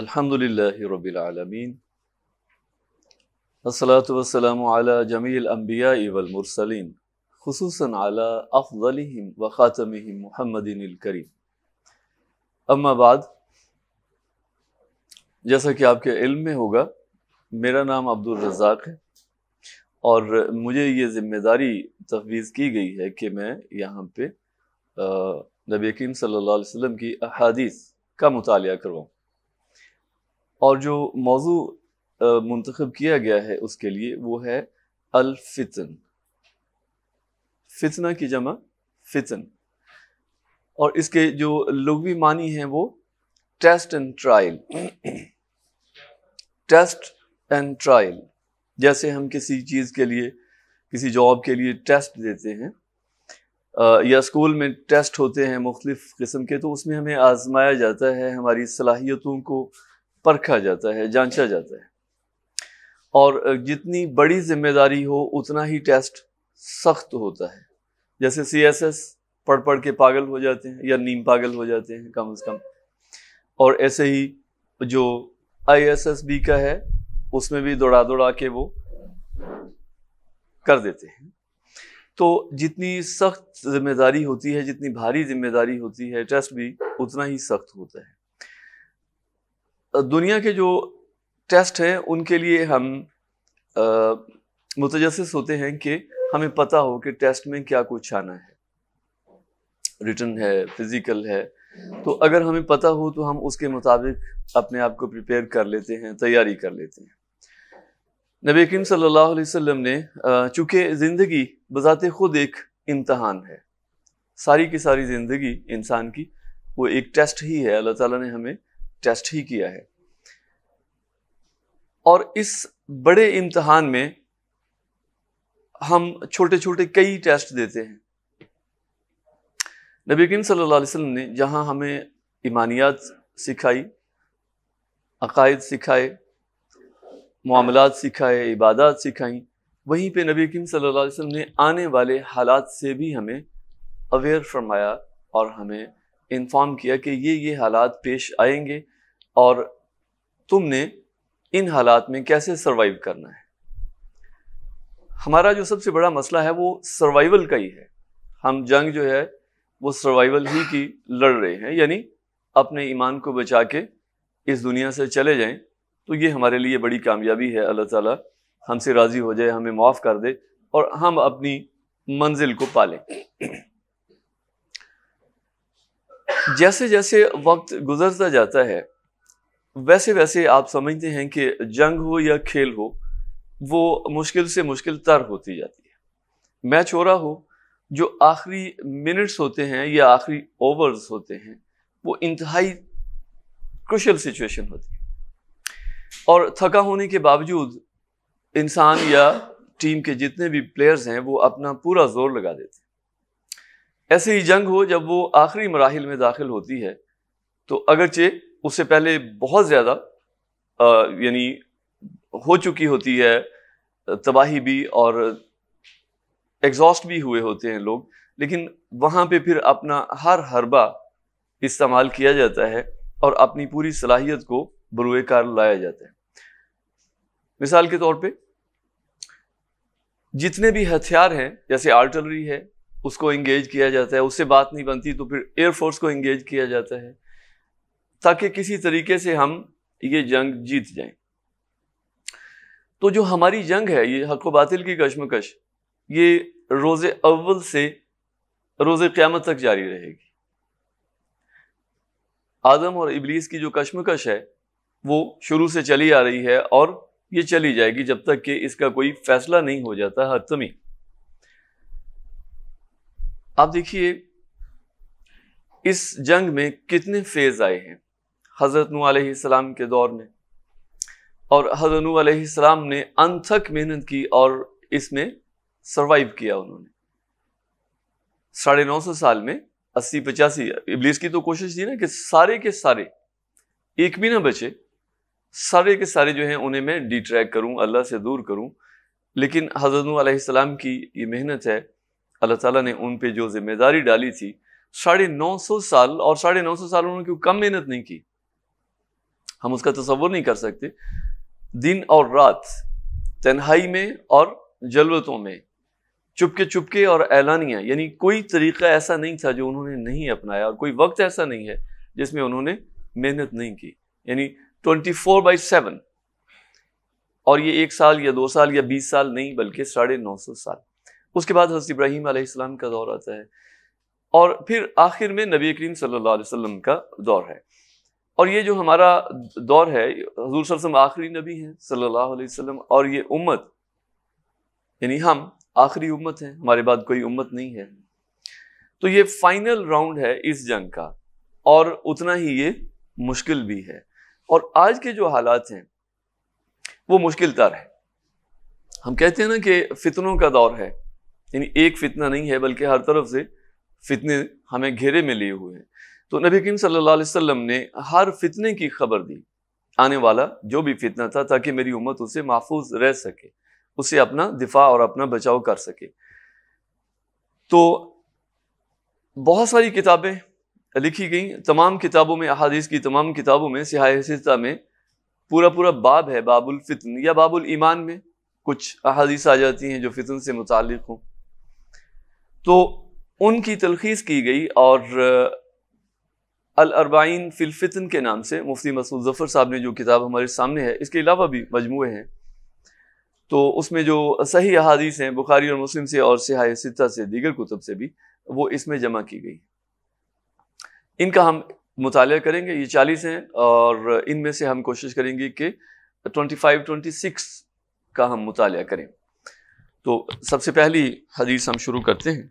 अल्हम्दुलिल्लाहि रब्बिल आलमीन अस्सलातु वस्सलामु अला जमील अंबिया वल मुरसलीन खुसूसन अला अफजलिहिम व खातमिहिम मुहम्मदिन करीम अम्मा बाद जैसा कि आपके इल्म में होगा मेरा नाम अब्दुल रज़ाक है और मुझे ये जिम्मेदारी तफवीज़ की गई है कि मैं यहाँ पे नबी करीम सल्लल्लाहु अलैहि वसल्लम की अहादीस का मुताल करवाऊँ और जो मौजू मंतखब किया गया है उसके लिए वो है अलफितन फितना की जमा फितन और इसके जो लुगवी मानी हैं वो test and trial test and trial जैसे हम किसी चीज़ के लिए किसी जॉब के लिए टेस्ट देते हैं आ, या स्कूल में टेस्ट होते हैं मुख्तलिफ़ किस्म के तो उसमें हमें आजमाया जाता है हमारी सलाहियतों को परखा जाता है जांचा जाता है और जितनी बड़ी जिम्मेदारी हो उतना ही टेस्ट सख्त होता है जैसे सी एस एस पढ़ पढ़ के पागल हो जाते हैं या नीम पागल हो जाते हैं कम से कम और ऐसे ही जो आई एस एस बी का है उसमें भी दौड़ा दौड़ा के वो कर देते हैं तो जितनी सख्त जिम्मेदारी होती है जितनी भारी जिम्मेदारी होती है टेस्ट भी उतना ही सख्त होता है दुनिया के जो टेस्ट हैं उनके लिए हम मुतजस होते हैं कि हमें पता हो कि टेस्ट में क्या कुछ आना है रिटर्न है फिज़िकल है तो अगर हमें पता हो तो हम उसके मुताबिक अपने आप को प्रिपेयर कर लेते हैं तैयारी कर लेते हैं नबी करीम सल्लल्लाहु अलैहि वसल्लम ने चूँकि ज़िंदगी बज़ात ख़ुद एक इम्तहान है सारी की सारी ज़िंदगी इंसान की वो एक टेस्ट ही है अल्लाह ताला ने हमें टेस्ट ही किया है और इस बड़े इम्तहान में हम छोटे छोटे कई टेस्ट देते हैं नबी करीम सल्लल्लाहु अलैहि वसल्लम ने जहाँ हमें ईमानियात सिखाई अकायद सिखाए मामलात सिखाए इबादत सिखाई वहीं पे नबी करीम सल्लल्लाहु अलैहि वसल्लम ने आने वाले हालात से भी हमें अवेयर फरमाया और हमें इन्फॉर्म किया कि ये ये हालात पेश आएंगे और तुमने इन हालात में कैसे सरवाइव करना है हमारा जो सबसे बड़ा मसला है वो सर्वाइवल का ही है हम जंग जो है वो सर्वाइवल ही की लड़ रहे हैं यानी अपने ईमान को बचा के इस दुनिया से चले जाएं तो ये हमारे लिए बड़ी कामयाबी है अल्लाह ताला हमसे राज़ी हो जाए हमें माफ़ कर दे और हम अपनी मंजिल को पालें जैसे जैसे वक्त गुजरता जाता है वैसे वैसे आप समझते हैं कि जंग हो या खेल हो वो मुश्किल से मुश्किल तर होती जाती है मैच हो रहा हो जो आखिरी मिनट्स होते हैं या आखिरी ओवर्स होते हैं वो इंतहाई क्रुशल सिचुएशन होती है और थका होने के बावजूद इंसान या टीम के जितने भी प्लेयर्स हैं वो अपना पूरा जोर लगा देते हैं ऐसे ही जंग हो जब वो आखिरी मराहल में दाखिल होती है तो अगरचे उससे पहले बहुत ज़्यादा यानी हो चुकी होती है तबाही भी और एग्जॉस्ट भी हुए होते हैं लोग लेकिन वहाँ पे फिर अपना हर हरबा इस्तेमाल किया जाता है और अपनी पूरी सलाहियत को बलुए कार लाया जाता है मिसाल के तौर पे जितने भी हथियार हैं जैसे आर्टिलरी है उसको इंगेज किया जाता है उससे बात नहीं बनती तो फिर एयरफोर्स को इंगेज किया जाता है ताकि किसी तरीके से हम ये जंग जीत जाए तो जो हमारी जंग है ये हक बातिल की कशमकश ये रोज़ अव्वल से रोज़ क़्यामत तक जारी रहेगी आदम और इबलीस की जो कशमकश है वो शुरू से चली आ रही है और ये चली जाएगी जब तक कि इसका कोई फैसला नहीं हो जाता हतमी आप देखिए इस जंग में कितने फेज आए हैं हज़रत नू के दौर में और हज़रत नू ने अनथक मेहनत की और इसमें सरवाइव किया उन्होंने साढ़े नौ सौ साल में अस्सी पचासी इब्लीस की तो कोशिश थी ना कि सारे के सारे एक भी ना बचे सारे के सारे जो हैं उन्हें मैं डिट्रैक करूं अल्लाह से दूर करूं लेकिन हजरत सलाम की ये मेहनत है अल्लाह ताला ने उन पे जो जिम्मेदारी डाली थी साढ़े नौ सौ साल और साढ़े नौ सौ साल उन्होंने क्यों कम मेहनत नहीं की हम उसका तस्वर नहीं कर सकते दिन और रात तन्हाई में और जलवतों में चुपके चुपके और ऐलानिया यानी कोई तरीका ऐसा नहीं था जो उन्होंने नहीं अपनाया और कोई वक्त ऐसा नहीं है जिसमें उन्होंने मेहनत नहीं की यानी ट्वेंटी फोर बाई सेवन और ये एक साल या दो साल या बीस साल नहीं बल्कि साढ़े नौ सौ साल उसके बाद हज़रत इब्राहिम आसमाम का दौर आता है और फिर आखिर में नबी करीम सल्लल्लाहु अलैहि वसल्लम का दौर है और ये जो हमारा दौर है हजूर सल्लम आखिरी नबी हैं सल्लल्लाहु अलैहि वसल्लम और ये उम्मत यानी हम आखिरी उम्मत हैं हमारे बाद कोई उम्मत नहीं है तो ये फाइनल राउंड है इस जंग का और उतना ही ये मुश्किल भी है और आज के जो हालात हैं वो मुश्किल तर है हम कहते हैं ना कि फितनों का दौर है यानी एक फितना नहीं है बल्कि हर तरफ से फितने हमें घेरे में लिए हुए हैं तो नबी करीम सल्लल्लाहु अलैहि वसल्लम ने हर फितने की खबर दी आने वाला जो भी फितना था ताकि मेरी उम्मत उसे महफूज रह सके उसे अपना दिफा और अपना बचाव कर सके तो बहुत सारी किताबें लिखी गई तमाम किताबों में अहादीस की तमाम किताबों में सिहा में पूरा पूरा बाब है बाबुल फितन या बाबुल ईमान में कुछ अहादीस आ जाती हैं जो फितन से मुतल हों तो उनकी तलखीस की गई और अल अरबाइन फिलफितन के नाम से मुफ्ती मसूद जफ़र साहब ने जो किताब हमारे सामने है इसके अलावा भी मजमू हैं तो उसमें जो सही अहादीस हैं बुखारी और मुस्लिम से और सिहाय सिता से दीगर कुतब से भी वो इसमें जमा की गई इनका हम मुताल करेंगे ये चालीस हैं और इनमें से हम कोशिश करेंगे कि ट्वेंटी फाइव ट्वेंटी सिक्स का हम मुताल करें तो सबसे पहली हदीस हम शुरू करते हैं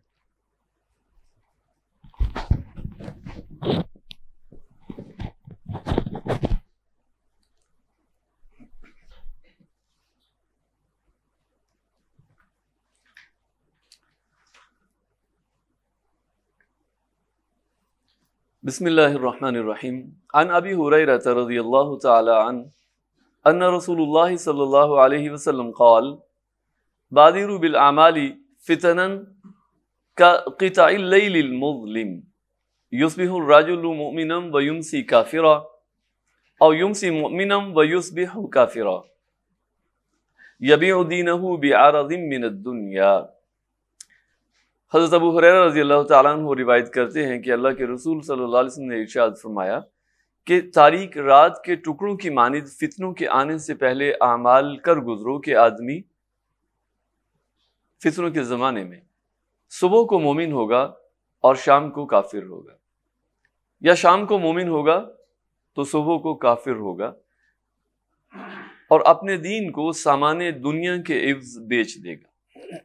بسم الله الرحمن الرحيم عن أبي هريرة رضي الله تعالى عنه أن رسول الله صلى الله عليه وسلم قال بادروا بالأعمال فتنا كقطع الليل المظلم يصبح الرجل مؤمنا ويمسي كافرا أو يمسي مؤمنا ويصبح كافرا يبيع دينه بعرض من الدنيا हज़रत अबू हुरैरा रजी अल्लाह तु रिवायत करते हैं कि अल्लाह के रसूल सल्लल्लाहु अलैहि वसल्लम ने इर्शाद फरमाया कि तारीख रात के टुकड़ों की मानद फितनों के आने से पहले आमाल कर गुजरो के आदमी फितनों के ज़माने में सुबह को मोमिन होगा और शाम को काफिर होगा या शाम को मोमिन होगा तो सुबह को काफिर होगा और अपने दीन को सामान्य दुनिया के इव्ज़ बेच देगा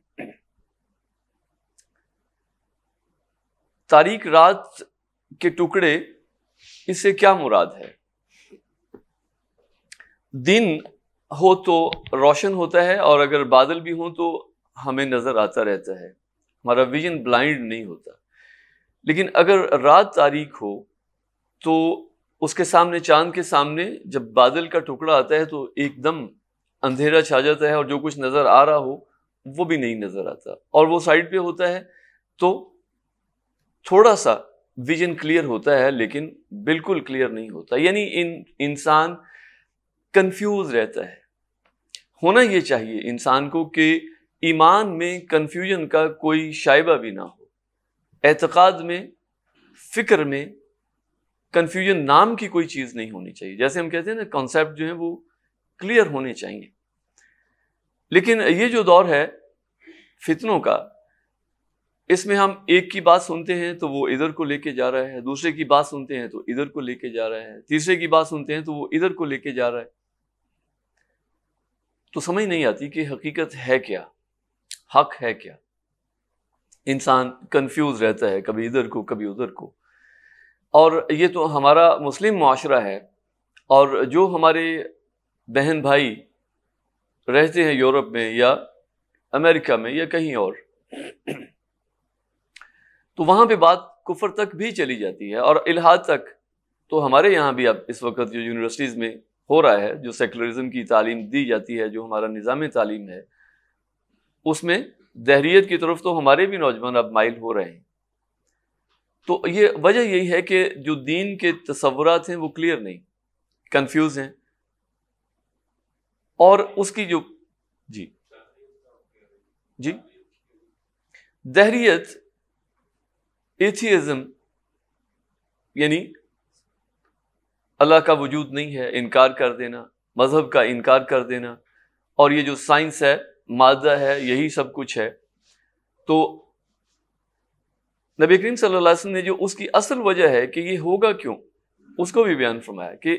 तारीख रात के टुकड़े इससे क्या मुराद है दिन हो तो रोशन होता है और अगर बादल भी हो तो हमें नज़र आता रहता है हमारा विजन ब्लाइंड नहीं होता लेकिन अगर रात तारीख हो तो उसके सामने चांद के सामने जब बादल का टुकड़ा आता है तो एकदम अंधेरा छा जाता है और जो कुछ नज़र आ रहा हो वो भी नहीं नज़र आता और वो साइड पे होता है तो थोड़ा सा विजन क्लियर होता है लेकिन बिल्कुल क्लियर नहीं होता यानी इन इंसान कंफ्यूज रहता है होना ये चाहिए इंसान को कि ईमान में कंफ्यूजन का कोई शाइबा भी ना हो एतक़ाद में फ़िक्र में कन्फ्यूजन नाम की कोई चीज़ नहीं होनी चाहिए जैसे हम कहते हैं ना कॉन्सेप्ट जो है वो क्लियर होने चाहिए लेकिन ये जो दौर है फितनों का इसमें हम एक की बात सुनते हैं तो वो इधर को लेके जा रहा है दूसरे की बात सुनते हैं तो इधर को लेके जा रहा है तीसरे की बात सुनते हैं तो वो इधर को लेके जा रहा है तो समझ नहीं आती कि हकीकत है क्या हक है क्या इंसान कंफ्यूज रहता है कभी इधर को कभी उधर को और ये तो हमारा मुस्लिम माशरा है और जो हमारे बहन भाई रहते हैं यूरोप में या अमेरिका में या कहीं और तो वहां पे बात कुफर तक भी चली जाती है और इलाहाद तक तो हमारे यहाँ भी अब इस वक्त जो यूनिवर्सिटीज़ में हो रहा है जो सेकुलरिज्म की तालीम दी जाती है जो हमारा निज़ाम तालीम है उसमें दहरीत की तरफ तो हमारे भी नौजवान अब माइल हो रहे हैं तो ये वजह यही है कि जो दीन के तस्वरत हैं वो क्लियर नहीं कन्फ्यूज हैं और उसकी जो जी जी दहरीत एथियजम यानी अल्लाह का वजूद नहीं है इनकार कर देना मज़हब का इनकार कर देना और ये जो साइंस है मादा है यही सब कुछ है तो नबी करीम सल्लल्लाहु अलैहि वसल्लम ने जो उसकी असल वजह है कि ये होगा क्यों उसको भी बयान फरमाया कि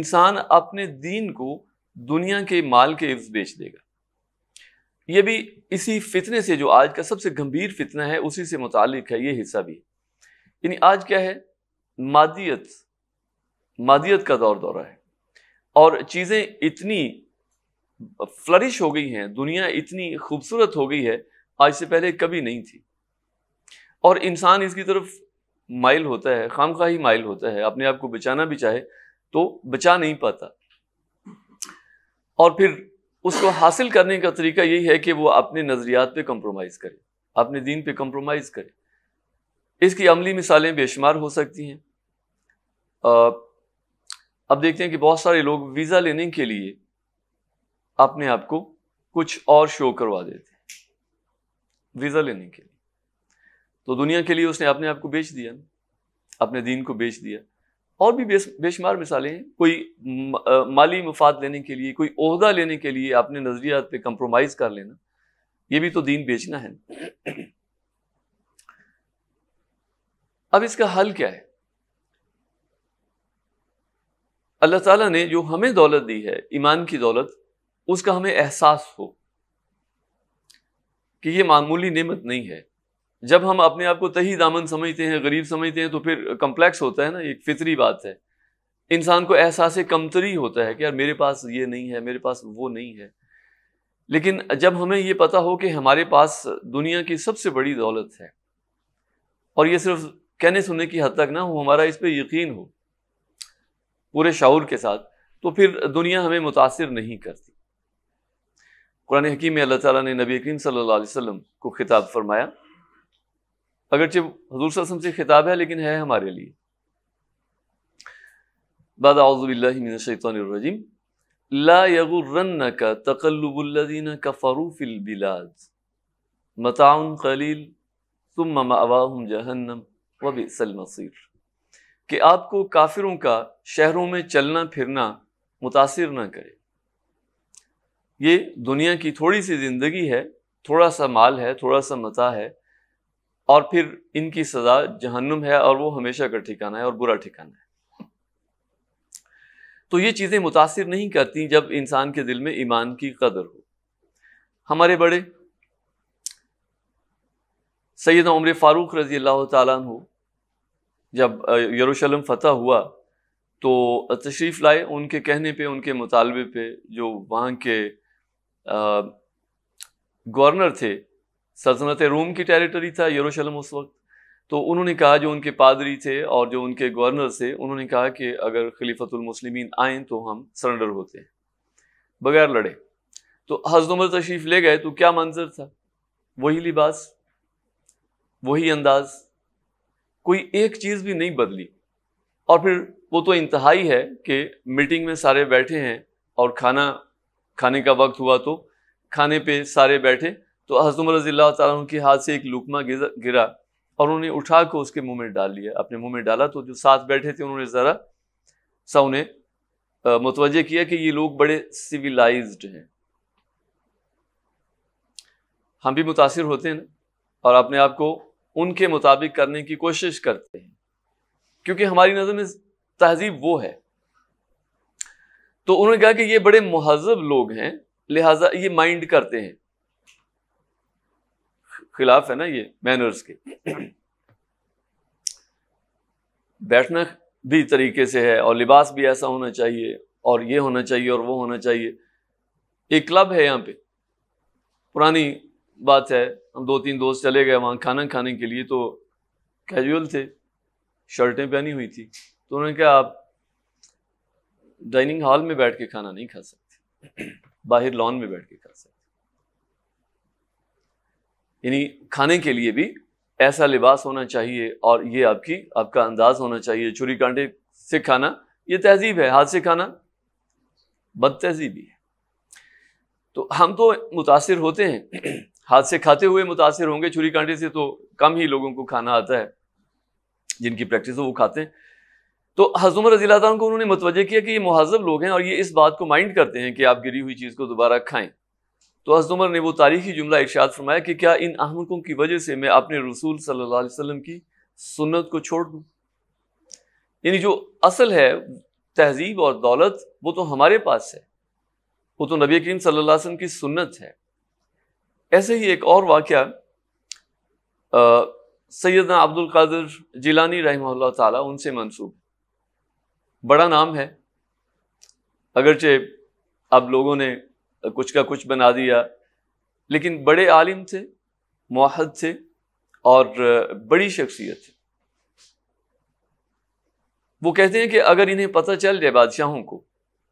इंसान अपने दीन को दुनिया के माल के इर्द बेच देगा ये भी इसी फितने से जो आज का सबसे गंभीर फितना है उसी से मुतक है ये हिस्सा भी यानी आज क्या है मादियत मादियत का दौर दौरा है और चीज़ें इतनी फ्लरिश हो गई हैं दुनिया इतनी खूबसूरत हो गई है आज से पहले कभी नहीं थी और इंसान इसकी तरफ माइल होता है खाम खा ही माइल होता है अपने आप को बचाना भी चाहे तो बचा नहीं पाता और फिर उसको हासिल करने का तरीका यही है कि वो अपने नज़रियात पे कंप्रोमाइज़ करे अपने दीन पे कंप्रोमाइज़ करे इसकी अमली मिसालें बेशुमार हो सकती हैं अब देखते हैं कि बहुत सारे लोग वीज़ा लेने के लिए अपने आप को कुछ और शो करवा देते हैं वीज़ा लेने के लिए तो दुनिया के लिए उसने अपने आप को बेच दिया अपने दीन को बेच दिया और भी बेशुमार मिसालें हैं कोई माली मफाद लेने के लिए कोई अहदा लेने के लिए अपने नज़रियात पे कंप्रोमाइज़ कर लेना ये भी तो दीन बेचना है अब इसका हल क्या है अल्लाह ताला ने जो हमें दौलत दी है ईमान की दौलत उसका हमें एहसास हो कि ये मामूली नेमत नहीं है जब हम अपने आप को तही दामन समझते हैं गरीब समझते हैं तो फिर कम्प्लेक्स होता है ना एक फितरी बात है इंसान को एहसास कमतरी होता है कि यार मेरे पास ये नहीं है मेरे पास वो नहीं है लेकिन जब हमें ये पता हो कि हमारे पास दुनिया की सबसे बड़ी दौलत है और ये सिर्फ कहने सुनने की हद तक ना हो हमारा इस पर यकीन हो पूरे शाऊर के साथ तो फिर दुनिया हमें मुतासर नहीं करती कुरान हकीम में अल्लाह ताला ने नबी करीम सल्लल्लाहु अलैहि वसल्लम को खिताब फरमाया अगरचे हजूर वसम से खिताब है लेकिन है हमारे लिए बदाउज़बिल्लिमिनशैतरजीम ला का तकल्लुबुल्लिन का फ़रूफ़िलबिलाज मताउन खलील तुम मवाहम जहन्नम वबिसल मसीर कि आपको काफिरों का शहरों में चलना फिरना मुतासर ना करे ये दुनिया की थोड़ी सी ज़िंदगी है थोड़ा सा माल है थोड़ा सा मता है और फिर इनकी सज़ा जहन्नुम है और वो हमेशा का ठिकाना है और बुरा ठिकाना है तो ये चीज़ें मुतासर नहीं करती जब इंसान के दिल में ईमान की कदर हो हमारे बड़े सैद उम्र फ़ारूक रज़ी अल्लाह तु जब यरूशलेम फ़तह हुआ तो तशरीफ़ लाए उनके कहने पे उनके मुतालबे पे जो वहाँ के गवर्नर थे सल्तनत रोम की टेरिटरी था यरूशलम उस वक्त तो उन्होंने कहा जो उनके पादरी थे और जो उनके गवर्नर थे उन्होंने कहा कि अगर खलीफतमसलिमिन आएँ तो हम सरेंडर होते हैं बगैर लड़े तो उमर तशरीफ ले गए तो क्या मंजर था वही लिबास वही अंदाज कोई एक चीज़ भी नहीं बदली और फिर वो तो इंतहाई है कि मीटिंग में सारे बैठे हैं और खाना खाने का वक्त हुआ तो खाने पे सारे बैठे तो हजरत रजील्ला तुम के हाथ से एक लुकमा गिरा और उन्होंने उठा कर उसके मुंह में डाल लिया अपने मुंह में डाला तो जो साथ बैठे थे उन्होंने ज़रा सा उन्हें मुतवजह किया कि ये लोग बड़े सिविलाइज हैं हम भी मुतासर होते हैं ना और अपने आप को उनके मुताबिक करने की कोशिश करते हैं क्योंकि हमारी नज़र में तहजीब वो है तो उन्होंने कहा कि ये बड़े महजब लोग हैं लिहाजा ये माइंड करते हैं खिलाफ है ना ये मैनर्स के बैठना भी तरीके से है और लिबास भी ऐसा होना चाहिए और ये होना चाहिए और वो होना चाहिए एक क्लब है यहाँ पे पुरानी बात है हम दो तीन दोस्त चले गए वहाँ खाना खाने के लिए तो कैजुअल थे शर्टें पहनी हुई थी तो उन्होंने कहा आप डाइनिंग हॉल में बैठ के खाना नहीं खा सकते बाहर लॉन में बैठ के खा सकते यानी खाने के लिए भी ऐसा लिबास होना चाहिए और ये आपकी आपका अंदाज होना चाहिए छुरी कांटे से खाना ये तहजीब है हाथ से खाना बद तहजीबी है तो हम तो मुतासर होते हैं हाथ से खाते हुए मुतासर होंगे छुरी कांटे से तो कम ही लोगों को खाना आता है जिनकी प्रैक्टिस हो वो खाते हैं तो हजूम रजीला को उन्होंने मतवजह किया कि ये महजब लोग हैं और ये इस बात को माइंड करते हैं कि आप गिरी हुई चीज़ को दोबारा खाएं तो हज़मर ने वो तारीखी जुमला इर्शाद फरमाया कि क्या इन अहमकों की वजह से मैं अपने रसूल सल्ला वसम की सुन्नत को छोड़ दूँ यानी जो असल है तहजीब और दौलत वो तो हमारे पास है वो तो नबी करीम सल्ला वसम की सुन्नत है ऐसे ही एक और वाक़ सैदना अब्दुल कादिर जिलानी रही ताला मनसूब बड़ा नाम है अगरचे अब लोगों ने कुछ का कुछ बना दिया लेकिन बड़े आलिम थे मुहद थे और बड़ी शख्सियत थी वो कहते हैं कि अगर इन्हें पता चल जाए बादशाहों को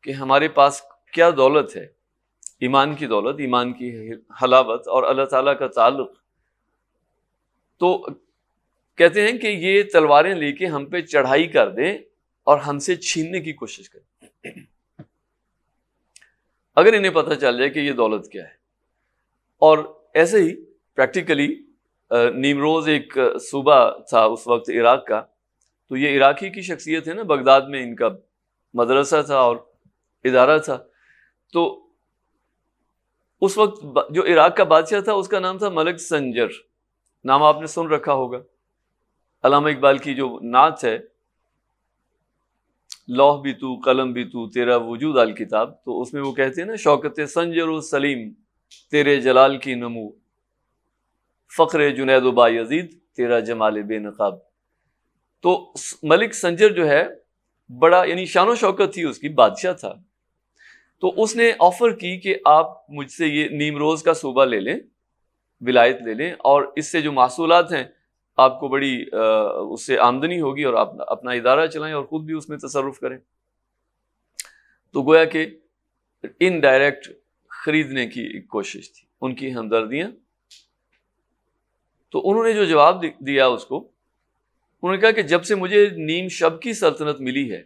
कि हमारे पास क्या दौलत है ईमान की दौलत ईमान की हलावत और अल्लाह ताला का ताल्लुक तो कहते हैं कि ये तलवारें लेके हम पे चढ़ाई कर दें और हमसे छीनने की कोशिश करें अगर इन्हें पता चल जाए कि ये दौलत क्या है और ऐसे ही प्रैक्टिकली नीमरोज़ एक सूबा था उस वक्त इराक का तो ये इराक़ी की शख्सियत है ना बगदाद में इनका मदरसा था और इदारा था तो उस वक्त जो इराक का बादशाह था उसका नाम था मलिक संजर नाम आपने सुन रखा होगा अलामा इकबाल की जो नाच है लौह भी तू कलम भी तू तेरा वजूद अल किताब तो उसमें वो कहते हैं ना शौकत संजर सलीम तेरे जलाल की नमू फ़ख्र जुनेद बा यजीद तेरा जमाल बेनकाब तो मलिक संजर जो है बड़ा यानी शानो शौकत थी उसकी बादशाह था तो उसने ऑफ़र की कि आप मुझसे ये नीमरोज़ का सूबा ले लें विलायत ले लें और इससे जो मासूलत हैं आपको बड़ी उससे आमदनी होगी और आप अपना इदारा चलाएं और ख़ुद भी उसमें तसरुफ करें तो गोया कि इनडायरेक्ट ख़रीदने की एक कोशिश थी उनकी हमदर्दियां तो उन्होंने जो जवाब दिया उसको उन्होंने कहा कि जब से मुझे नीम शब की सल्तनत मिली है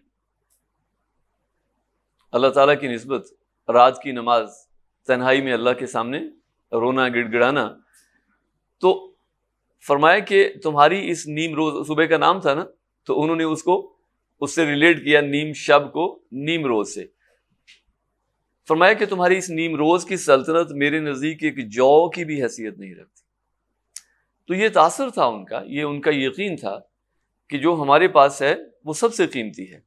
अल्लाह ताला की नस्बत रात की नमाज तन्हाई में अल्लाह के सामने रोना गिड़गिड़ाना तो फरमाया कि तुम्हारी इस नीम रोज सुबह का नाम था ना तो उन्होंने उसको उससे रिलेट किया नीम शब को नीम रोज से फरमाया कि तुम्हारी इस नीम रोज की सल्तनत मेरे नज़दीक एक जौ की भी हैसियत नहीं रखती तो ये तासर था उनका ये उनका यकीन था कि जो हमारे पास है वो सबसे कीमती है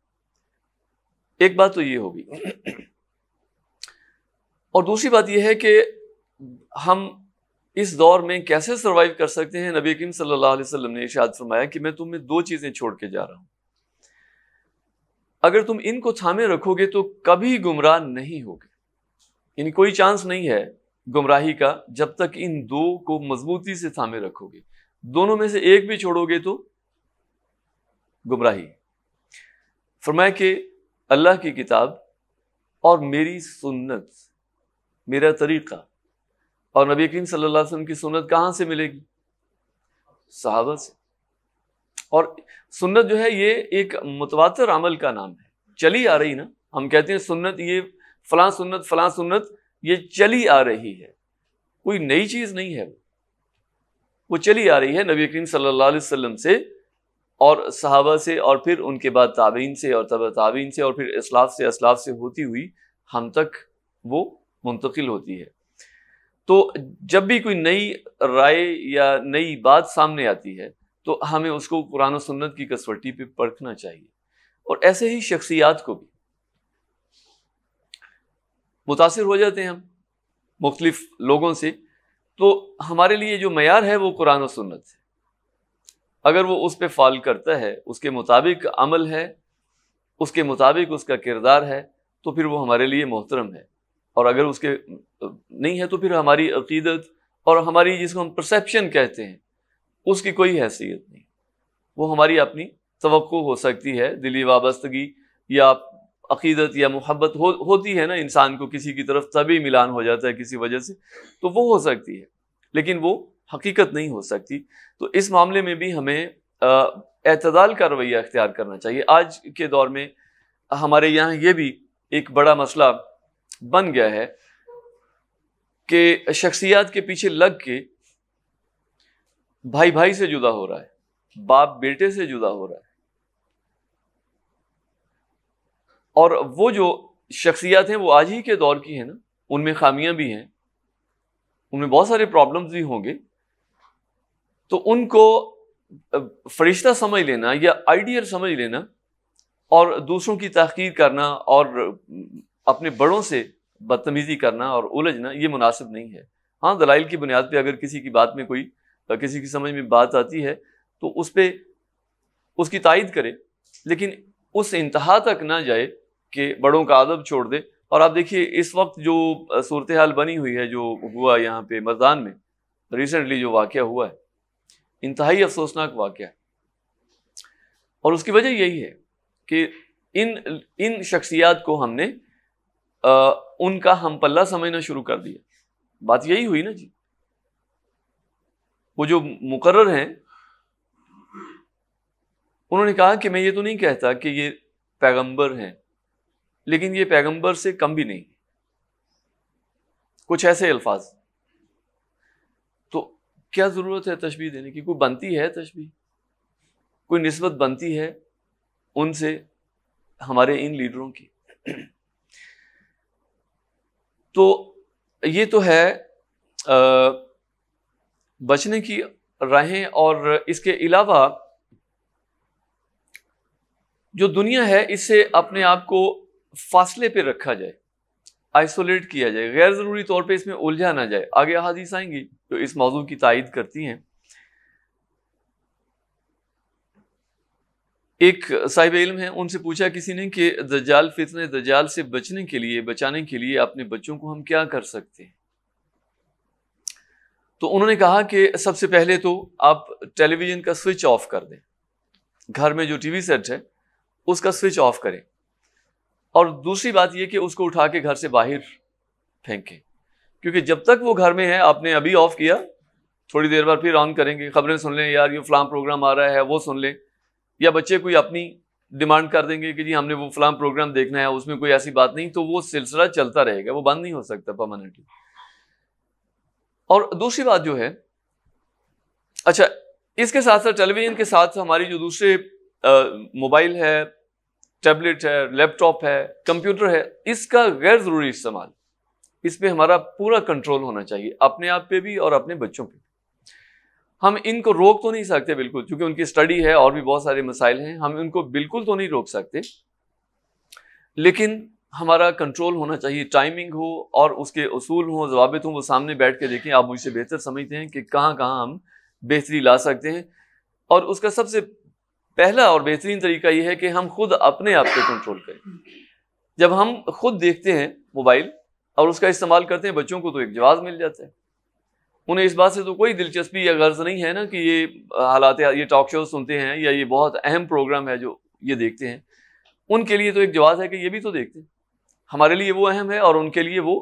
एक बात तो ये होगी और दूसरी बात यह है कि हम इस दौर में कैसे सरवाइव कर सकते हैं नबी करीम सल्लल्लाहु अलैहि वसल्लम ने इशाद फरमाया कि मैं तुम्हें दो चीज़ें छोड़ के जा रहा हूँ अगर तुम इनको थामे रखोगे तो कभी गुमराह नहीं होगे इन कोई चांस नहीं है गुमराही का जब तक इन दो को मजबूती से थामे रखोगे दोनों में से एक भी छोड़ोगे तो गुमराही फरमाया कि अल्लाह की किताब और मेरी सुन्नत मेरा तरीक़ा और नबी करीम सल्लल्लाहु अलैहि वसल्लम की सुन्नत कहाँ से मिलेगी सहाबा से और सुन्नत जो है ये एक मुतवातर अमल का नाम है चली आ रही ना हम कहते हैं सुन्नत ये फलां सुन्नत फलां सुन्नत ये चली आ रही है कोई नई चीज़ नहीं है वो वो चली आ रही है नबी करीम सल्लल्लाहु अलैहि वसल्लम से और सहाबा से और फिर उनके बाद ताबीन से और तब ताबीन से और फिर इसलाफ से इसलाफ से होती हुई हम तक वो मुंतकिल होती है तो जब भी कोई नई राय या नई बात सामने आती है तो हमें उसको कुरान सन्नत की कसवटी पे परखना चाहिए और ऐसे ही शख्सियात को भी मुतासर हो जाते हैं हम मुख्तलिफ लोगों से तो हमारे लिए जो मैार है वो कुरान और सुन्नत है अगर वो उस पर फाल करता है उसके मुताबिक अमल है उसके मुताबिक उसका किरदार है तो फिर वो हमारे लिए मोहतरम है और अगर उसके नहीं है तो फिर हमारी अकीदत और हमारी जिसको हम परसेप्शन कहते हैं उसकी कोई हैसियत नहीं वो हमारी अपनी तो हो सकती है दिली वाबस्तगी या अकीदत या मोहब्बत हो होती है ना इंसान को किसी की तरफ तभी मिलान हो जाता है किसी वजह से तो वो हो सकती है लेकिन वो हकीकत नहीं हो सकती तो इस मामले में भी हमें अतदाल का रवैया अख्तियार करना चाहिए आज के दौर में हमारे यहाँ ये भी एक बड़ा मसला बन गया है कि शख्सियात के पीछे लग के भाई भाई से जुदा हो रहा है बाप बेटे से जुदा हो रहा है और वो जो शख्सियात हैं वो आज ही के दौर की है ना उनमें खामियां भी हैं उनमें बहुत सारे प्रॉब्लम्स भी होंगे तो उनको फरिश्ता समझ लेना या आइडियर समझ लेना और दूसरों की तहकीर करना और अपने बड़ों से बदतमीज़ी करना और उलझना ये मुनासिब नहीं है हाँ दलाइल की बुनियाद पर अगर किसी की बात में कोई किसी की समझ में बात आती है तो उस पर उसकी तायद करे लेकिन उस इंतहा तक ना जाए कि बड़ों का अदब छोड़ दे और आप देखिए इस वक्त जो सूरत हाल बनी हुई है जो हुआ यहाँ पे मरदान में रिसेंटली जो वाक़ हुआ है इंतहाई अफसोसनाक वाक़ है और उसकी वजह यही है कि इन इन शख्सियात को हमने आ, उनका हम पल्ला समझना शुरू कर दिया बात यही हुई ना जी वो जो मुकर्र हैं उन्होंने कहा कि मैं ये तो नहीं कहता कि ये पैगंबर हैं लेकिन ये पैगंबर से कम भी नहीं कुछ ऐसे अल्फाज तो क्या ज़रूरत है तशबी देने की कोई बनती है तशबी कोई नस्बत बनती है उनसे हमारे इन लीडरों की तो ये तो है आ, बचने की राहें और इसके अलावा जो दुनिया है इससे अपने आप को फासले पे रखा जाए आइसोलेट किया जाए गैर ज़रूरी तौर पे इसमें उलझा ना जाए आगे अहादीस आएंगी जो तो इस मौजू की तायद करती हैं एक साहिब इल्म है उनसे पूछा किसी ने कि दजाल फितने दजाल से बचने के लिए बचाने के लिए अपने बच्चों को हम क्या कर सकते हैं तो उन्होंने कहा कि सबसे पहले तो आप टेलीविज़न का स्विच ऑफ कर दें घर में जो टीवी सेट है उसका स्विच ऑफ करें और दूसरी बात यह कि उसको उठा के घर से बाहर फेंकें क्योंकि जब तक वो घर में है आपने अभी ऑफ किया थोड़ी देर बाद फिर ऑन करेंगे खबरें सुन लें यार ये फ्लाम प्रोग्राम आ रहा है वो सुन लें या बच्चे कोई अपनी डिमांड कर देंगे कि जी हमने वो फलाम प्रोग्राम देखना है उसमें कोई ऐसी बात नहीं तो वो सिलसिला चलता रहेगा वो बंद नहीं हो सकता परमानेंटली और दूसरी बात जो है अच्छा इसके साथ साथ टेलीविज़न के साथ हमारी जो दूसरे मोबाइल है टैबलेट है लैपटॉप है कंप्यूटर है इसका गैर ज़रूरी इस्तेमाल इस पर हमारा पूरा कंट्रोल होना चाहिए अपने आप पे भी और अपने बच्चों पे हम इनको रोक तो नहीं सकते बिल्कुल क्योंकि उनकी स्टडी है और भी बहुत सारे मसाइल हैं हम इनको बिल्कुल तो नहीं रोक सकते लेकिन हमारा कंट्रोल होना चाहिए टाइमिंग हो और उसके असूल हों जवाबित हों वो सामने बैठ के देखें आप मुझसे बेहतर समझते हैं कि कहाँ कहाँ हम बेहतरी ला सकते हैं और उसका सबसे पहला और बेहतरीन तरीका ये है कि हम खुद अपने आप को कंट्रोल करें जब हम खुद देखते हैं मोबाइल और उसका इस्तेमाल करते हैं बच्चों को तो एक जवाब मिल जाता है उन्हें इस बात से तो कोई दिलचस्पी या गर्ज नहीं है ना कि ये हालात ये टॉक शो सुनते हैं या ये बहुत अहम प्रोग्राम है जो ये देखते हैं उनके लिए तो एक जवाब है कि ये भी तो देखते हैं हमारे लिए वो अहम है और उनके लिए वो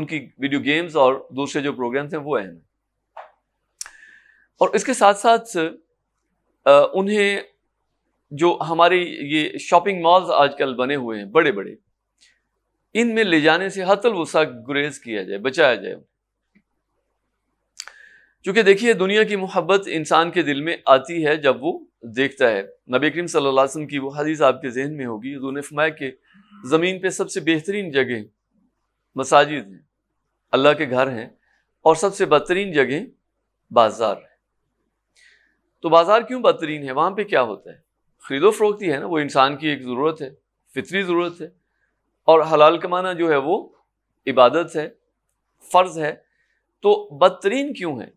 उनकी वीडियो गेम्स और दूसरे जो प्रोग्राम्स हैं वो अहम हैं और इसके साथ साथ उन्हें जो हमारे ये शॉपिंग मॉल्स आजकल बने हुए हैं बड़े बड़े इनमें ले जाने से हतल वसा गुरेज किया जाए बचाया जाए क्योंकि देखिए दुनिया की मोहब्बत इंसान के दिल में आती है जब वो देखता है नबी करीम सल्लल्लाहु अलैहि वसल्लम की वो हदीस आपके जहन में होगी फरमाया के ज़मीन पे सबसे बेहतरीन जगह मसाजिद हैं अल्लाह के घर हैं और सबसे बदतरीन जगह बाजार है तो बाजार क्यों बदतरीन है वहाँ पर क्या होता है खरीदो फरोख्ती है ना वो इंसान की एक ज़रूरत है फितरी ज़रूरत है और हलाल कमाना जो है वो इबादत है फ़र्ज़ है तो बदतरीन क्यों है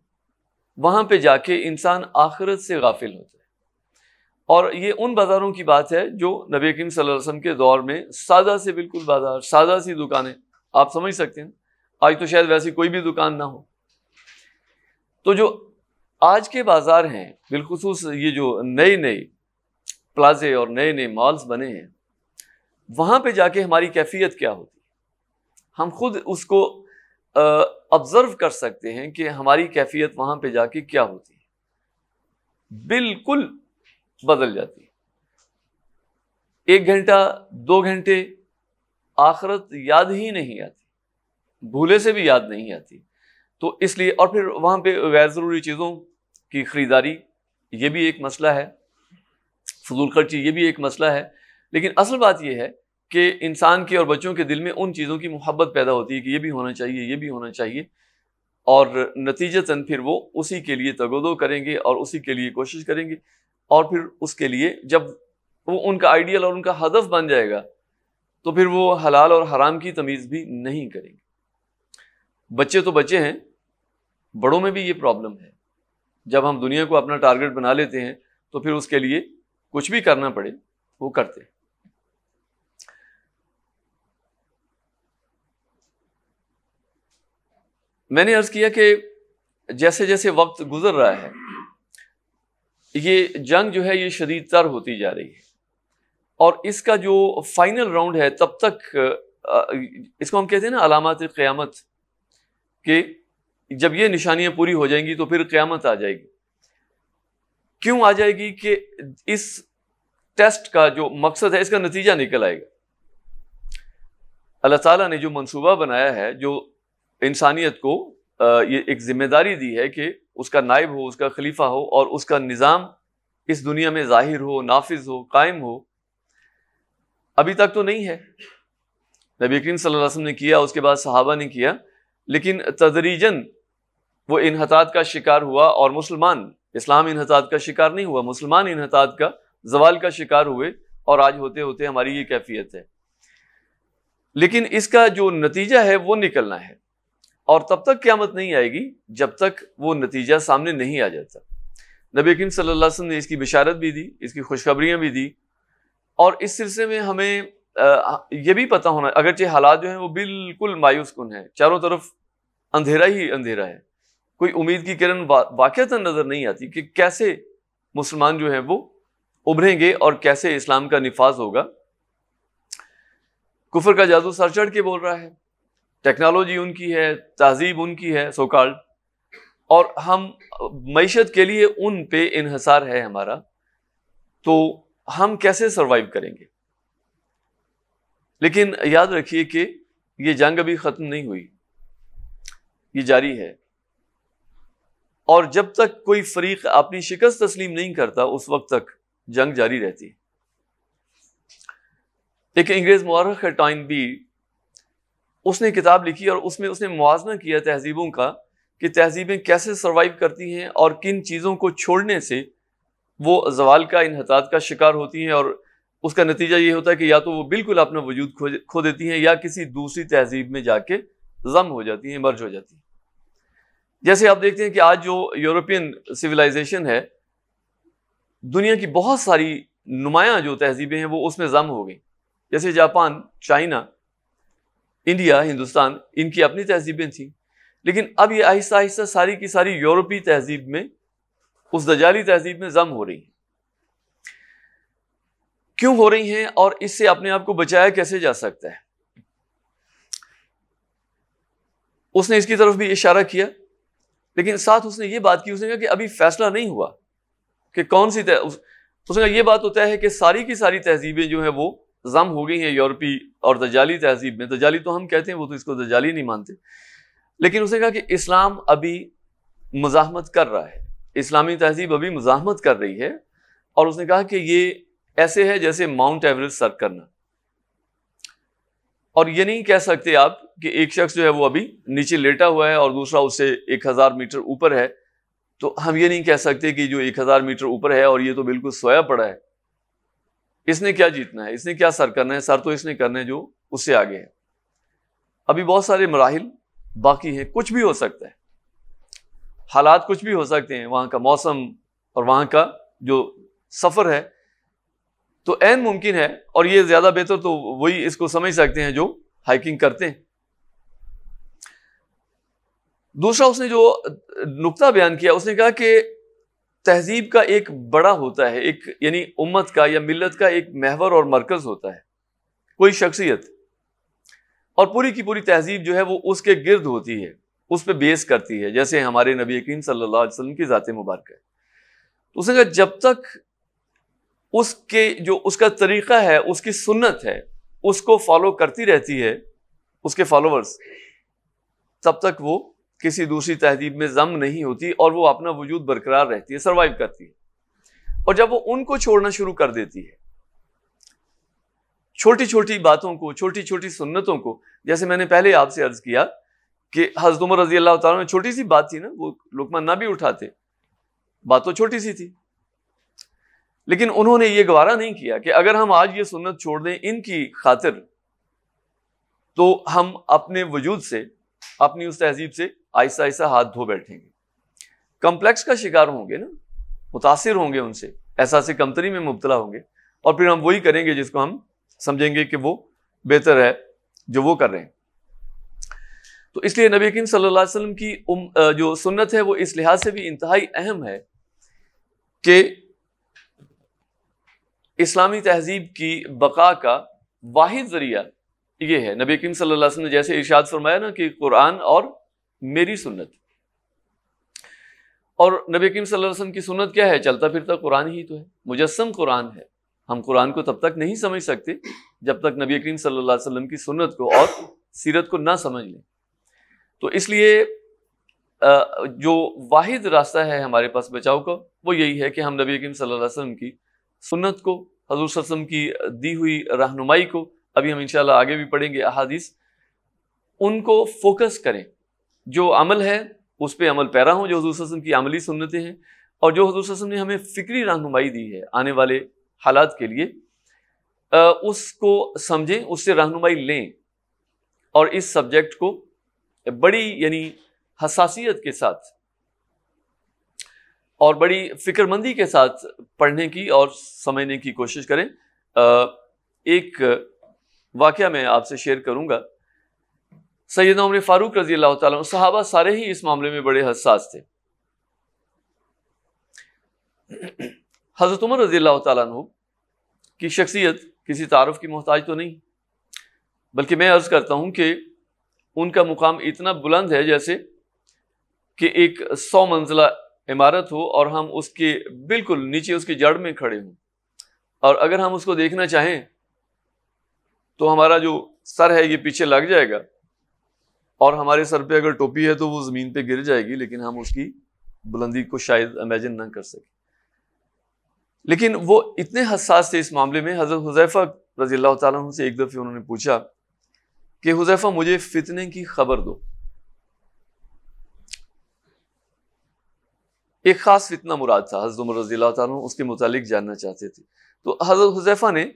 वहाँ पे जाके इंसान आखिरत से गाफिल हो जाए और ये उन बाज़ारों की बात है जो नबी करीम वसम के दौर में सादा से बिल्कुल बाज़ार सादा सी दुकानें आप समझ सकते हैं आज तो शायद वैसी कोई भी दुकान ना हो तो जो आज के बाज़ार हैं बिलखसूस ये जो नए नए प्लाजे और नए नए मॉल्स बने हैं वहाँ पर जाके हमारी कैफियत क्या होती है हम खुद उसको ऑब्जर्व कर सकते हैं कि हमारी कैफियत वहां पे जाके क्या होती है बिल्कुल बदल जाती है एक घंटा दो घंटे आखरत याद ही नहीं आती भूले से भी याद नहीं आती तो इसलिए और फिर वहां पे गैर ज़रूरी चीज़ों की ख़रीदारी ये भी एक मसला है फजूल खर्ची ये भी एक मसला है लेकिन असल बात यह है कि इंसान के और बच्चों के दिल में उन चीज़ों की मोहब्बत पैदा होती है कि ये भी होना चाहिए ये भी होना चाहिए और नतीजतन फिर वो उसी के लिए तगोदो करेंगे और उसी के लिए कोशिश करेंगे और फिर उसके लिए जब वो उनका आइडियल और उनका हदफ बन जाएगा तो फिर वो हलाल और हराम की तमीज़ भी नहीं करेंगे बच्चे तो बच्चे हैं बड़ों में भी ये प्रॉब्लम है जब हम दुनिया को अपना टारगेट बना लेते हैं तो फिर उसके लिए कुछ भी करना पड़े वो करते हैं मैंने अर्ज किया कि जैसे जैसे वक्त गुजर रहा है ये जंग जो है ये शदीद तर होती जा रही है और इसका जो फाइनल राउंड है तब तक इसको हम कहते हैं ना अलामत क़्यामत कि जब ये निशानियां पूरी हो जाएंगी तो फिर क़्यामत आ जाएगी क्यों आ जाएगी कि इस टेस्ट का जो मकसद है इसका नतीजा निकल आएगा अल्लाह ताला ने जो मंसूबा बनाया है जो इंसानियत को ये एक जिम्मेदारी दी है कि उसका नायब हो उसका खलीफा हो और उसका निज़ाम इस दुनिया में ज़ाहिर हो नाफिज हो कायम हो अभी तक तो नहीं है नबी करीम सल्लल्लाहु अलैहि वसल्लम ने किया उसके बाद सहाबा ने किया लेकिन तदरीजन वो इनहतात का शिकार हुआ और मुसलमान इस्लाम इनहतात का शिकार नहीं हुआ मुसलमान इनहतात का जवाल का शिकार हुए और आज होते होते हमारी ये कैफियत है लेकिन इसका जो नतीजा है वो निकलना है और तब तक क्यामत नहीं आएगी जब तक वो नतीजा सामने नहीं आ जाता नबी करीम सल्लल्लाहु अलैहि वसल्लम ने इसकी बिशारत भी दी इसकी खुशखबरियाँ भी दी और इस सिलसिले में हमें यह भी पता होना अगरचे हालात जो हैं वो बिल्कुल मायूस कन है चारों तरफ अंधेरा ही अंधेरा है कोई उम्मीद की किरण वाक नज़र नहीं आती कि कैसे मुसलमान जो हैं वो उभरेंगे और कैसे इस्लाम का निफाज होगा कुफर का जादू सर चढ़ के बोल रहा है टेक्नोलॉजी उनकी है तहजीब उनकी है सोकाल और हम मीशत के लिए उन पे इहसार है हमारा तो हम कैसे सरवाइव करेंगे लेकिन याद रखिए कि ये जंग अभी ख़त्म नहीं हुई ये जारी है और जब तक कोई फरीक अपनी शिकस्त तस्लीम नहीं करता उस वक्त तक जंग जारी रहती है एक अंग्रेज़ का टाइम भी उसने किताब लिखी और उसमें उसने मुजना किया तहजीबों का कि तहजीबें कैसे सर्वाइव करती हैं और किन चीज़ों को छोड़ने से वो जवाल का इनहतात का शिकार होती हैं और उसका नतीजा ये होता है कि या तो वो बिल्कुल अपना वजूद खो खो देती हैं या किसी दूसरी तहजीब में जाके जम हो जाती हैं मर्ज हो जाती हैं जैसे आप देखते हैं कि आज जो यूरोपियन सिविलाइजेशन है दुनिया की बहुत सारी नुमायाँ जो तहजीबें हैं वो उसमें जम हो गई जैसे जापान चाइना इंडिया हिंदुस्तान इनकी अपनी तहजीबें थीं लेकिन अब ये आहिस्ता आहिस्ता सारी की सारी यूरोपीय तहजीब में उस दजाली तहजीब में जम हो रही हैं क्यों हो रही हैं और इससे अपने आप को बचाया कैसे जा सकता है उसने इसकी तरफ भी इशारा किया लेकिन साथ उसने ये बात की उसने कहा कि अभी फैसला नहीं हुआ कि कौन सी उस, उसने कहा यह बात तो तय है कि सारी की सारी तहजीबें जो है वो ज़म हो गई हैं यूरोपी और दजाली तहजीब में दजाली तो हम कहते हैं वो तो इसको दजाली नहीं मानते लेकिन उसने कहा कि इस्लाम अभी मजामत कर रहा है इस्लामी तहजीब अभी मजामत कर रही है और उसने कहा कि ये ऐसे है जैसे माउंट एवरेस्ट सर करना और ये नहीं कह सकते आप कि एक शख्स जो है वो अभी नीचे लेटा हुआ है और दूसरा उससे एक हज़ार मीटर ऊपर है तो हम ये नहीं कह सकते कि जो एक हज़ार मीटर ऊपर है और ये तो बिल्कुल सोया पड़ा है इसने क्या जीतना है इसने क्या सर करना है सर तो इसने करना है जो उससे आगे है अभी बहुत सारे मराहल बाकी हैं कुछ भी हो सकता है हालात कुछ भी हो सकते हैं वहाँ का मौसम और वहाँ का जो सफ़र है तो एन मुमकिन है और ये ज़्यादा बेहतर तो वही इसको समझ सकते हैं जो हाइकिंग करते हैं दूसरा उसने जो नुकता बयान किया उसने कहा कि तहजीब का एक बड़ा होता है एक यानी उम्मत का या मिलत का एक महवर और मरकज़ होता है कोई शख्सियत और पूरी की पूरी तहजीब जो है वो उसके गिर्द होती है उस पर बेस करती है जैसे हमारे नबी यकीम सल्ला वसलम की ज़ात मुबारक है तो उसने कहा जब तक उसके जो उसका तरीक़ा है उसकी सुन्नत है उसको फॉलो करती रहती है उसके फॉलोअर्स तब तक वो किसी दूसरी तहजीब में जम नहीं होती और वो अपना वजूद बरकरार रहती है सर्वाइव करती है और जब वो उनको छोड़ना शुरू कर देती है छोटी छोटी बातों को छोटी छोटी सुन्नतों को जैसे मैंने पहले आपसे अर्ज किया कि हजरत उमर रजी अल्लाह तुम छोटी सी बात थी ना वो लुकमा ना भी उठाते बात तो छोटी सी थी लेकिन उन्होंने ये गवारा नहीं किया कि अगर हम आज ये सुन्नत छोड़ दें इनकी खातिर तो हम अपने वजूद से अपनी उस तहजीब से ऐसा ऐसा हाथ धो बैठेंगे कम्प्लेक्स का शिकार होंगे ना मुतासर होंगे उनसे ऐसा से कमतरी में मुबतला होंगे और फिर हम वही करेंगे जिसको हम समझेंगे कि वो बेहतर है जो वो कर रहे हैं तो इसलिए नबी करीम सल्लल्लाहु अलैहि वसल्लम की उम, जो सुन्नत है वो इस लिहाज से भी इंतहाई अहम है कि इस्लामी तहजीब की बका का वाहिद ज़रिया ये है नबी करीम सल्लल्लाहु अलैहि वसल्लम ने जैसे इरशाद फरमाया ना कि कुरान और मेरी सुन्नत और नबी करीम सल्लल्लाहु अलैहि वसल्लम की सुन्नत क्या है चलता फिरता कुरान ही तो है मुजस्म कुरान है हम कुरान को तब तक नहीं समझ सकते जब तक नबी करीम सल्लल्लाहु अलैहि वसल्लम की सुन्नत को और सीरत को ना समझ लें तो इसलिए जो वाहिद रास्ता है हमारे पास बचाव का वो यही है कि हम नबी करीम सल्लल्लाहु अलैहि वसल्लम की सुन्नत को हजूर वसम की दी हुई रहनुमाई को अभी हम इंशाल्लाह आगे भी पढ़ेंगे अहादीस उनको फोकस करें जो अमल है उस पर अमल पैरा हों जो हजूर वसम की अमली सुनते हैं और जो हजूर ने हमें फ़िक्री रहनुमाई दी है आने वाले हालात के लिए उसको समझें उससे रहनुमाई लें और इस सब्जेक्ट को बड़ी यानी हसासीत के साथ और बड़ी फ़िक्रमंदी के साथ पढ़ने की और समझने की कोशिश करें एक वाक़ मैं आपसे शेयर करूँगा सैद उमर फारूक रजी अल्लाह तहबा सारे ही इस मामले में बड़े हसास थे हज़रत उमर रजी अल्लाह तु की शख्सियत किसी तारफ़ की मोहताज तो नहीं बल्कि मैं अर्ज़ करता हूँ कि उनका मुकाम इतना बुलंद है जैसे कि एक सौ मंजिला इमारत हो और हम उसके बिल्कुल नीचे उसकी जड़ में खड़े हों और अगर हम उसको देखना चाहें तो हमारा जो सर है ये पीछे लग जाएगा और हमारे सर पे अगर टोपी है तो वो ज़मीन पे गिर जाएगी लेकिन हम उसकी बुलंदी को शायद इमेजिन ना कर सके लेकिन वो इतने हसास थे इस मामले में हज़रत हुजैफ़ा रजील तुम से एक दफ़े उन्होंने पूछा कि हुजैफ़ा मुझे फितने की खबर दो एक ख़ास फितना मुराद था हज़रत उमर रजील तुम उसके मुतालिक जानना चाहते थे तो हज़रत हुजैफ़ा ने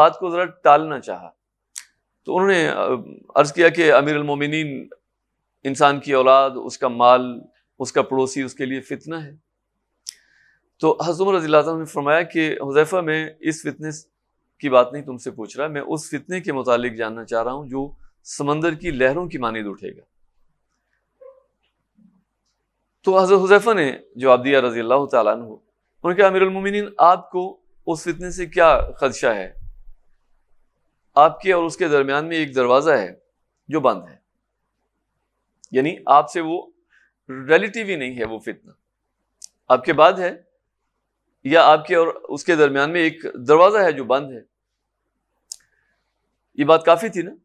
बात को ज़रा टालना चाहा तो उन्होंने अर्ज़ किया कि अमीर अमीरमिन इंसान की औलाद उसका माल उसका पड़ोसी उसके लिए फ़ितना है तो हजम रजील ने फरमाया कि हुजैफ़ा मैं इस फितने की बात नहीं तुमसे पूछ रहा मैं उस फितने के मुतालिक जानना चाह रहा हूँ जो समंदर की लहरों की मानद उठेगा तो हजर हुजैफा ने जवाब दिया रजील तुम उन्होंने कहा अमीरमिन आपको उस फितने से क्या खदशा है आपके और उसके दरमियान में एक दरवाज़ा है जो बंद है यानी आपसे वो रिलेटिव ही नहीं है वो फितना आपके बाद है या आपके और उसके दरमियान में एक दरवाज़ा है जो बंद है ये बात काफ़ी थी ना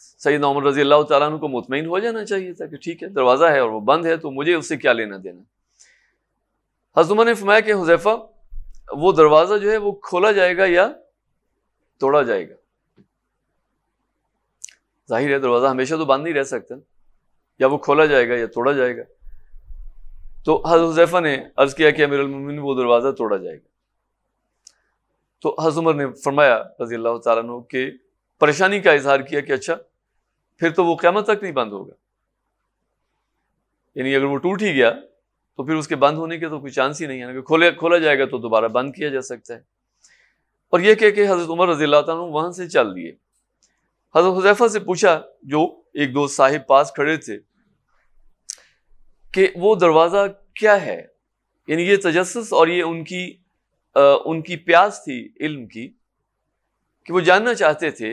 सईद उमर रजी अल्लाह तु को मुतमिन हो जाना चाहिए था कि ठीक है दरवाज़ा है और वो बंद है तो मुझे उससे क्या लेना देना हजुमा ने फमाया कि हुजैफा वो दरवाज़ा जो है वो खोला जाएगा या तोड़ा जाएगा जाहिर है दरवाज़ा हमेशा तो बंद नहीं रह सकता या वो खोला जाएगा या तोड़ा जाएगा तो हुजैफा ने अर्ज़ किया कि अमीरमिन वो दरवाज़ा तोड़ा जाएगा तो हज़ उमर ने फरमाया रजी अल्लाह तु के परेशानी का इजहार किया कि अच्छा फिर तो वो क़्यामत तक नहीं बंद होगा यानी अगर वो टूट ही गया तो फिर उसके बंद होने के तो कोई चांस ही नहीं है ना खोले खोला जाएगा तो दोबारा बंद किया जा सकता है और यह कह के हज़रत उमर रजी अल्लाह वहाँ से चल दिए हजरत हुजैफा से पूछा जो एक दो साहिब पास खड़े थे कि वो दरवाज़ा क्या है यानी ये तजस्स और ये उनकी आ, उनकी प्यास थी इल्म की कि वो जानना चाहते थे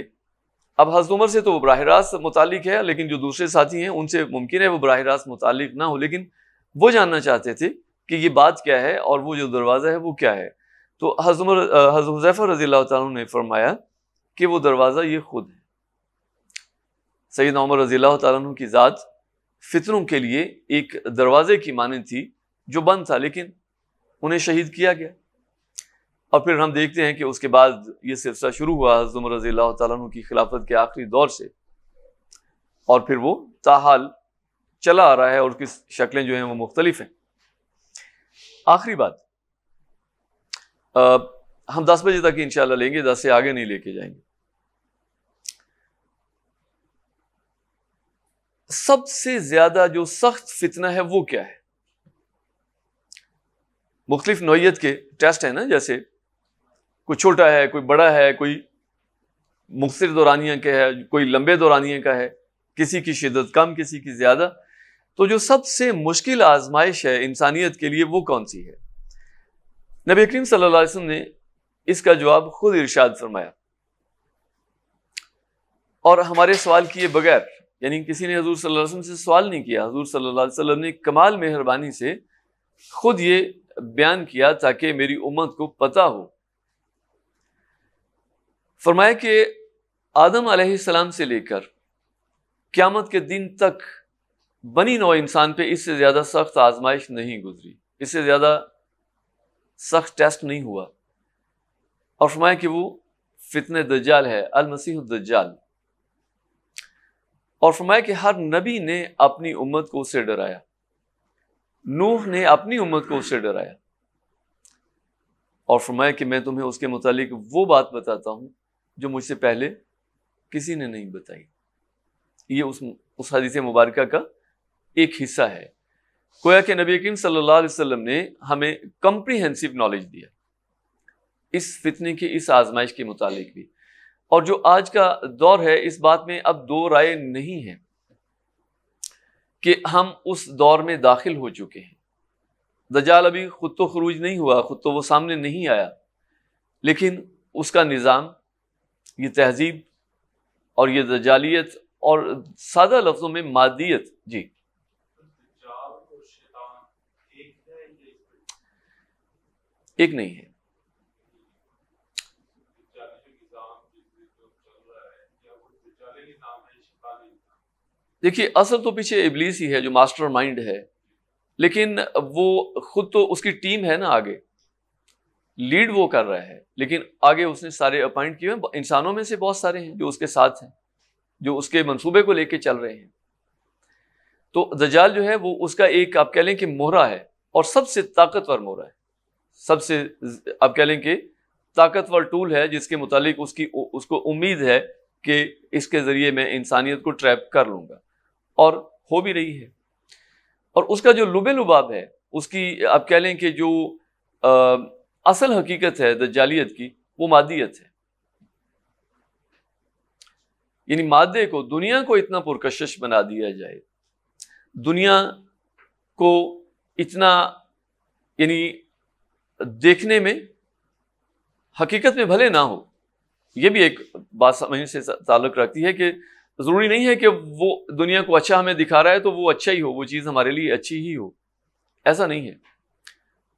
अब हजरत उमर से तो बरह रास्त मुतालिक है लेकिन जो दूसरे साथी हैं उनसे मुमकिन है वो बरह रास्त मुतालिक ना हो लेकिन वो जानना चाहते थे कि ये बात क्या है और वो जो दरवाज़ा है वो क्या है तो हजमर हजरत हुजैफ़ा रज़ी अल्लाह ने फरमाया कि वो दरवाज़ा ये खुद है सैद उमर रजील तु की ज़ात फितरों के लिए एक दरवाज़े की माने थी जो बंद था लेकिन उन्हें शहीद किया गया और फिर हम देखते हैं कि उसके बाद ये सिलसिला शुरू हुआ हज़म उमर रज़ी तु की खिलाफत के आखिरी दौर से और फिर वो ताहाल चला आ रहा है और उसकी शक्लें जो हैं वो मुख्तलिफ हैं आखिरी बात आ, हम दस बजे तक ही लेंगे दस से आगे नहीं लेके जाएंगे सबसे ज्यादा जो सख्त फितना है वो क्या है मुख्तलिफ नोयत के टेस्ट हैं ना जैसे कोई छोटा है कोई बड़ा है कोई मुख्तर दौरानिया का है कोई लंबे दौरानिया का है किसी की शिदत कम किसी की ज़्यादा तो जो सबसे मुश्किल आजमाइश है इंसानियत के लिए वो कौन सी है नबी करीम सल्लल्लाहु ने इसका जवाब खुद इरशाद फरमाया और हमारे सवाल किए बगैर यानी किसी ने हजूर सल्लल्लाहु अलैहि वसल्लम से सवाल नहीं किया हजूर सल्लल्लाहु अलैहि वसल्लम ने कमाल मेहरबानी से खुद ये बयान किया ताकि मेरी उम्मत को पता हो फरमाया कि आदम सलाम से लेकर क़्यामत के दिन तक बनी नौ इंसान पे इससे ज़्यादा सख्त आजमाइश नहीं गुजरी इससे ज़्यादा सख्त टेस्ट नहीं हुआ और फरमाया कि वो फितने दज्जाल है अलमसीह दज्जाल और फरमाया कि हर नबी ने अपनी उम्मत को उससे डराया नूह ने अपनी उम्मत को उससे डराया और फरमाया कि मैं तुम्हें उसके मुतालिक वो बात बताता हूं जो मुझसे पहले किसी ने नहीं बताई ये उस उस हदीस मुबारक का एक हिस्सा है कोया के नबी करीम सल्लल्लाहु अलैहि वसल्लम ने हमें कम्प्रीहेंसिव नॉलेज दिया इस फितने की इस आजमाइश के मुतालिक भी और जो आज का दौर है इस बात में अब दो राय नहीं है कि हम उस दौर में दाखिल हो चुके हैं दजाल अभी खुद तो खरूज नहीं हुआ खुद तो वो सामने नहीं आया लेकिन उसका निज़ाम ये तहजीब और ये दजालियत और सादा लफ्ज़ों में मादियत जी एक नहीं है देखिए असल तो पीछे इबलीस ही है जो मास्टर माइंड है लेकिन वो खुद तो उसकी टीम है ना आगे लीड वो कर रहा है लेकिन आगे उसने सारे अपॉइंट किए हैं इंसानों में से बहुत सारे हैं जो उसके साथ हैं जो उसके मंसूबे को लेके चल रहे हैं तो दजाल जो है वो उसका एक आप कह लें कि मोहरा है और सबसे ताकतवर मोहरा है सबसे आप कह लें कि ताकतवर टूल है जिसके मुतालिक उसकी उसको उम्मीद है कि इसके ज़रिए मैं इंसानियत को ट्रैप कर लूँगा और हो भी रही है और उसका जो लुबे लुबाब है उसकी आप कह लें कि जो आ, असल हकीकत है जालियत की वो मादियत है यानी मादे को दुनिया को इतना पुरकशिश बना दिया जाए दुनिया को इतना यानी देखने में हकीकत में भले ना हो यह भी एक बात समझ से ताल्लुक़ रखती है कि ज़रूरी नहीं है कि वो दुनिया को अच्छा हमें दिखा रहा है तो वो अच्छा ही हो वो चीज़ हमारे लिए अच्छी ही हो ऐसा नहीं है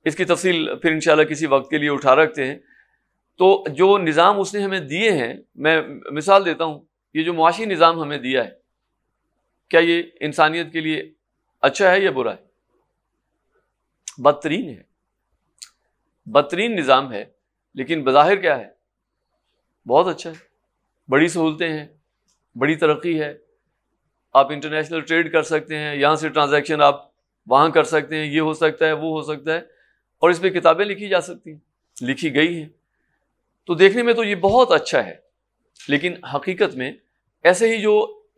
इसकी तफसील फिर इंशाल्लाह किसी वक्त के लिए उठा रखते हैं तो जो निज़ाम उसने हमें दिए हैं मैं मिसाल देता हूँ ये जो मुआशी निज़ाम हमें दिया है क्या ये इंसानियत के लिए अच्छा है या बुरा है बदतरीन है बदतरीन निज़ाम है लेकिन बज़ाहिर क्या है बहुत अच्छा है बड़ी सहूलतें हैं बड़ी तरक्की है आप इंटरनेशनल ट्रेड कर सकते हैं यहाँ से ट्रांजैक्शन आप वहाँ कर सकते हैं ये हो सकता है वो हो सकता है और इस पर किताबें लिखी जा सकती हैं लिखी गई हैं तो देखने में तो ये बहुत अच्छा है लेकिन हकीकत में ऐसे ही जो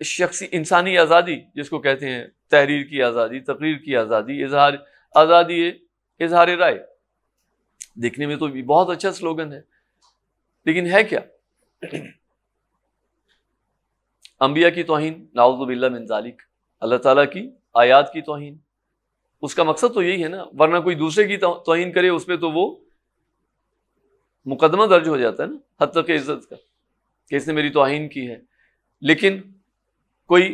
शख्सी इंसानी आज़ादी जिसको कहते हैं तहरीर की आज़ादी तकरीर की आज़ादी इजहार आज़ादी इजहार राय देखने में तो भी बहुत अच्छा स्लोगन है लेकिन है क्या अम्बिया की तोहन नाउदबिल्ला मिनजालिक अल्लाह ताली की आयात की तोहन उसका मकसद तो यही है ना वरना कोई दूसरे की तो, तोहन करे उस पर तो वो मुकदमा दर्ज हो जाता है ना हद तक इज़्ज़त का कि इसने मेरी तोहन की है लेकिन कोई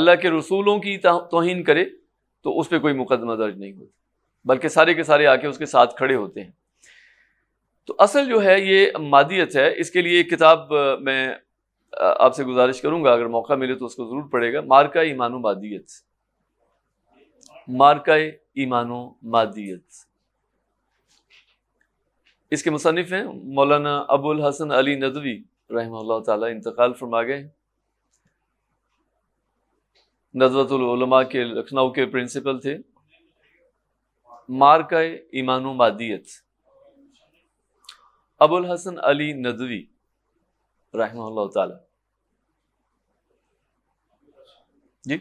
अल्लाह के रसूलों की तो, तोहन करे तो उस पर कोई मुकदमा दर्ज नहीं होता बल्कि सारे के सारे आके उसके साथ खड़े होते हैं तो असल जो है ये मादियत है इसके लिए एक किताब मैं आपसे गुजारिश करूंगा अगर मौका मिले तो उसको ज़रूर पड़ेगा मारका ईमान मादियत मारका ईमानो मादियत इसके मुसनफ़ हैं मौलाना अबुल हसन अली नदवी रहम इंतकाल फरमा गए नजरतलमा के लखनऊ के प्रिंसिपल थे मारका ईमान मादियत अबुल हसन अली नदवी रहमल्ला जी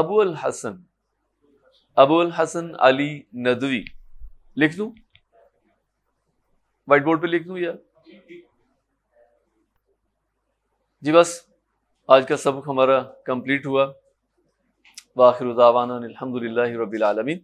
अबुल हसन अबुल हसन अली नदवी लिख दू वाइट बोर्ड पे लिख दू यार जी बस आज का सबक हमारा कंप्लीट हुआ बाखिर दावाना अलहमदिल्ला